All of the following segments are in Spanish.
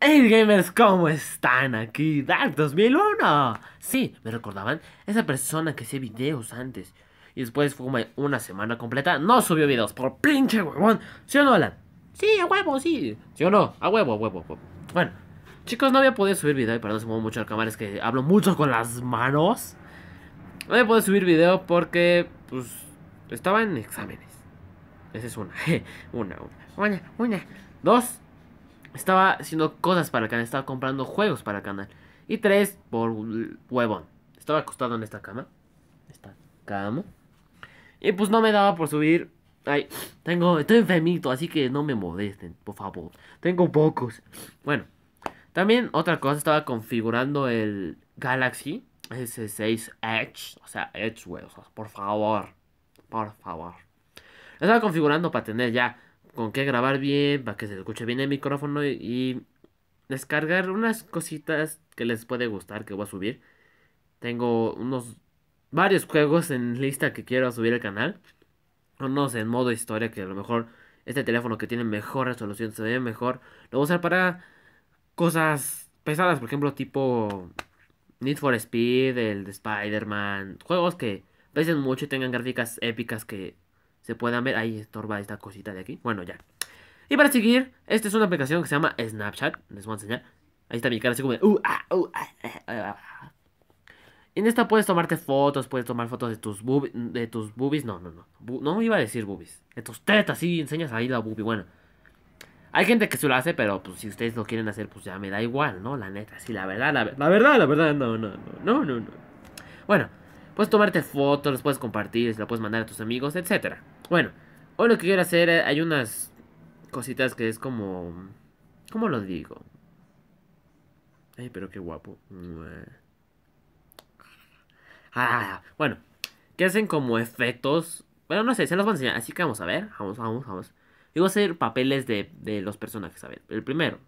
Hey gamers, ¿cómo están? Aquí Dark 2001 Sí, me recordaban esa persona que hacía videos antes Y después fue una semana completa No subió videos por pinche huevón ¿Sí o no, Alan? Sí, a huevo, sí ¿Sí o no? A huevo, a huevo, a huevo Bueno, chicos, no había podido subir video Para no se muevo mucho la cámara Es que hablo mucho con las manos No había podido subir video porque Pues, estaba en exámenes Esa es una Una, una Una, una Dos estaba haciendo cosas para el canal, estaba comprando juegos para el canal. Y tres, por huevón. Estaba acostado en esta cama. Esta cama. Y pues no me daba por subir. Ay, tengo, estoy enfermito, así que no me molesten, por favor. Tengo pocos. Bueno, también otra cosa, estaba configurando el Galaxy S6 Edge. O sea, Edge, huevos, por favor. Por favor. estaba configurando para tener ya con qué grabar bien, para que se escuche bien el micrófono y, descargar unas cositas que les puede gustar que voy a subir. Tengo unos varios juegos en lista que quiero subir al canal. Unos en modo historia que a lo mejor este teléfono que tiene mejor resolución se ve mejor. Lo voy a usar para cosas pesadas, por ejemplo, tipo Need for Speed, el de Spider-Man, juegos que pesen mucho y tengan gráficas épicas que se puedan ver. Ahí estorba esta cosita de aquí. Bueno, ya. Y para seguir, esta es una aplicación que se llama Snapchat. Les voy a enseñar. Ahí está mi cara así como de... Uh, ah, uh, ah, ah, en esta puedes tomarte fotos, puedes tomar fotos de tus boobies, de tus boobies, no, no, no, no iba a decir boobies, de tus tetas, sí, enseñas ahí la boobie, bueno. Hay gente que se lo hace, pero pues si ustedes lo quieren hacer, pues ya me da igual, ¿no? La neta, sí, la verdad, la, la verdad, la verdad, no, no, no, Bueno, puedes tomarte fotos, las puedes compartir, las puedes mandar a tus amigos, etcétera. Bueno, hoy lo que quiero hacer, eh, hay unas cositas que es como... ¿Cómo lo digo? Ay, pero qué guapo. Ah, bueno, que hacen como efectos. Bueno, no sé, se los voy a enseñar. Así que vamos a ver. Vamos, vamos, vamos. Y voy a hacer papeles de, de los personajes. A ver, el primero.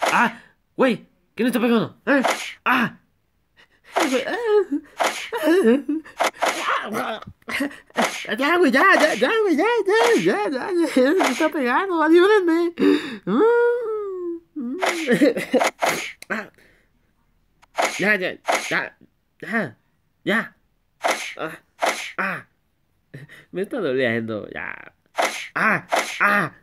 ¡Ah! ¡Güey! ¿Quién está pegando? ¡Ah! ¡Ah! Ya, ya, ya, ya, ya, ya, ya, ya, ya, me está pegando, ya, Ya, ya, ya, ya, ya. Me está doliendo, ya. ah.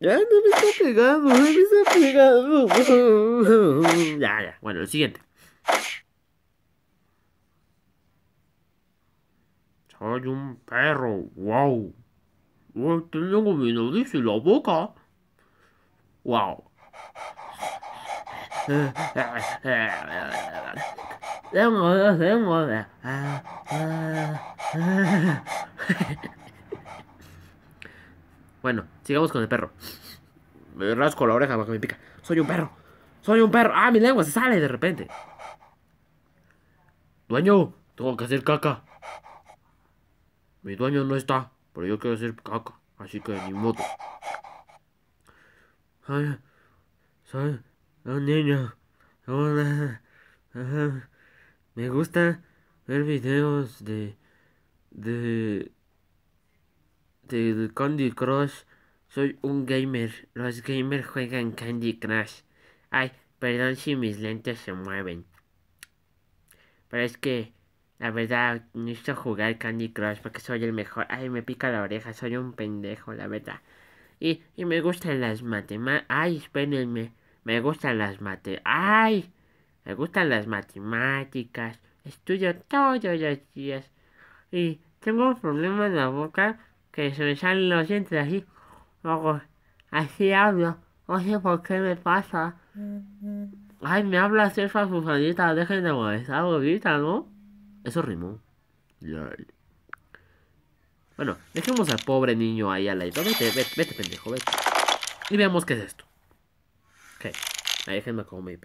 Ya no me está pegando, no me está pegando. Ya, ya, bueno, el siguiente. Soy un perro, wow. tengo mi nariz y la boca. Wow. Tengo tengo Bueno, sigamos con el perro. Me rasco la oreja porque me pica. Soy un perro. Soy un perro. Ah, mi lengua se sale de repente. Dueño, tengo que hacer caca. Mi dueño no está, pero yo quiero ser caca, así que ni modo. Ay, soy un niño. Hola. Me gusta ver videos de, de, de Candy Crush. Soy un gamer. Los gamers juegan Candy Crush. Ay, perdón si mis lentes se mueven. Pero es que la verdad, necesito jugar Candy Crush porque soy el mejor. Ay, me pica la oreja, soy un pendejo, la verdad. Y, me gustan las matemáticas. Ay, espérenme. Me gustan las matemáticas. Ay, me gustan las matemáticas. Estudio todos los días. Y tengo un problema en la boca que se me salen los dientes así. Luego, así hablo. No sé por qué me pasa. Ay, me habla César Susanita, dejen de molestar, ahorita, ¿no? Eso rimó. Lol. Bueno, dejemos al pobre niño ahí al la. Vete, vete, vete, pendejo, vete. Y veamos qué es esto. Ok, ahí déjenme como mi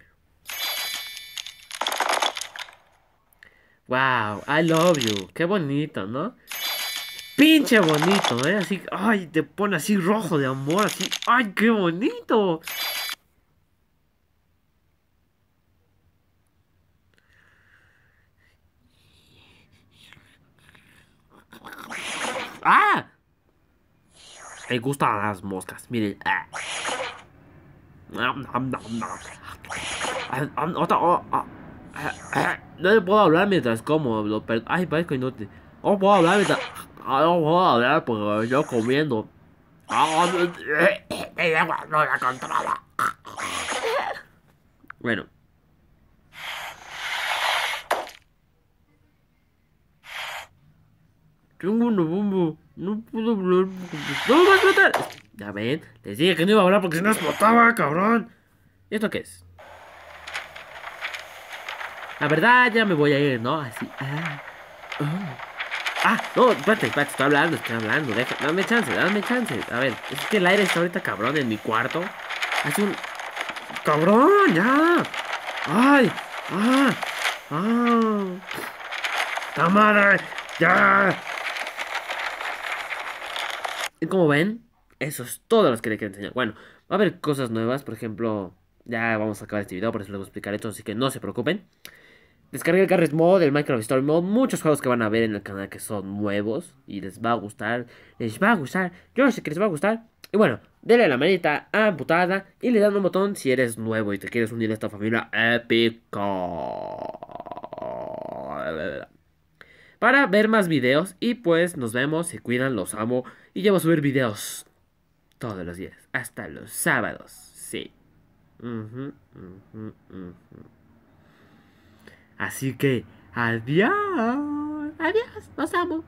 Wow, I love you. Qué bonito, ¿no? Pinche bonito, ¿eh? Así, ay, te pone así rojo de amor, así. ¡Ay, qué bonito! ¡Ah! Me gustan las moscas, miren. Ah. No le puedo hablar mientras como. Lo per... Ay, parezco que No te, puedo hablar mientras. Ah, no puedo hablar porque yo comiendo. Ah, ah, Mi no la controla. Bueno. Tengo un bomba No puedo hablar ¡No no va a explotar. Ya ven, les dije que no iba a hablar porque si no explotaba, cabrón. ¿Y esto qué es? La verdad, ya me voy a ir, ¿no? Así. Ah, oh. ah no, espérate, espérate, estoy hablando, estoy hablando. Déjame, dame chance, dame chance. A ver, es que el aire está ahorita cabrón en mi cuarto. Hace un. ¡Cabrón! ¡Ya! ¡Ay! ¡Ah! ¡Ah! ¡Tamara! ¡Ya! Y como ven, eso es todo lo que les quiero enseñar. Bueno, va a haber cosas nuevas, por ejemplo, ya vamos a acabar este video, por eso les voy a explicar esto, así que no se preocupen. Descargué el Mod, el Minecraft Story Mod, muchos juegos que van a ver en el canal que son nuevos y les va a gustar, les va a gustar, yo sé que les va a gustar. Y bueno, denle la manita amputada y le dan un botón si eres nuevo y te quieres unir a esta familia épica para ver más videos. Y pues nos vemos, se cuidan, los amo. Y llevo a subir videos todos los días, hasta los sábados. Sí. Así que, adiós. Adiós, los amo.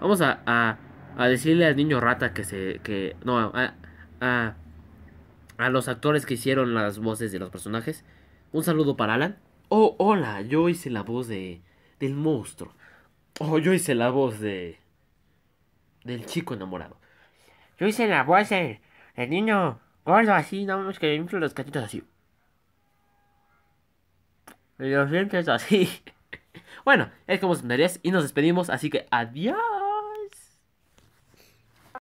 Vamos a, a, decirle al niño rata que se. que No, a, a, a los actores que hicieron las voces de los personajes. Un saludo para Alan. Oh, hola, yo hice la voz de, del monstruo. Oh, yo hice la voz de. del chico enamorado. Yo hice la voz del, El niño gordo así, no más que los gatitos así. Y los dientes así. bueno, es como ustedes y nos despedimos, así que adiós.